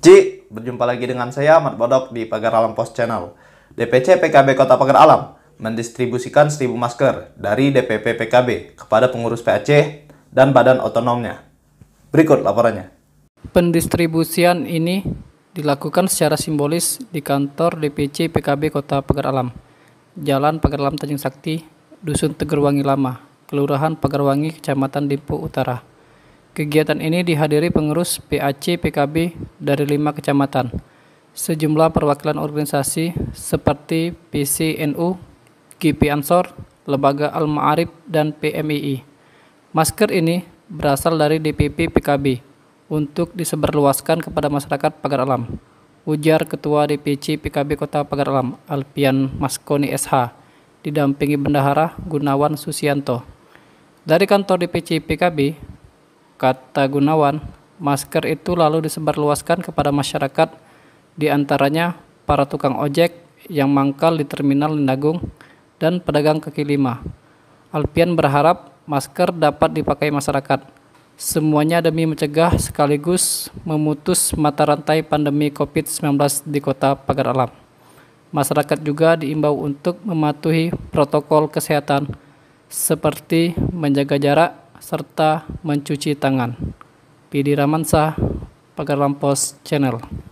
Ji, berjumpa lagi dengan saya Ahmad Bodok di Pagar Alam Post Channel. DPC PKB Kota Pagar Alam mendistribusikan 1000 masker dari DPP PKB kepada pengurus PAC dan badan otonomnya. Berikut laporannya. Pendistribusian ini dilakukan secara simbolis di kantor DPC PKB Kota Pagar Alam, Jalan Pagar Alam Tanjung Sakti, Dusun Tegerwangi Lama, Kelurahan Pagarwangi, Kecamatan Dipo Utara. Kegiatan ini dihadiri pengurus PAC PKB dari lima kecamatan, sejumlah perwakilan organisasi seperti PCNU, GP Ansor, Lembaga Al-Ma'arif, dan PMII. Masker ini berasal dari DPP PKB untuk disebarluaskan kepada masyarakat Pagar Alam. Ujar Ketua DPC PKB Kota Pagar Alam, Alpian Maskoni SH, didampingi Bendahara Gunawan Susianto. Dari kantor DPC PKB, kata Gunawan, masker itu lalu disebarluaskan kepada masyarakat, di antaranya para tukang ojek yang mangkal di terminal Lindagung dan pedagang kaki lima. Alpian berharap masker dapat dipakai masyarakat. Semuanya demi mencegah sekaligus memutus mata rantai pandemi COVID-19 di kota Pagar Alam. Masyarakat juga diimbau untuk mematuhi protokol kesehatan seperti menjaga jarak, serta mencuci tangan. Pidi Ramansah, Pagar Lampos Channel.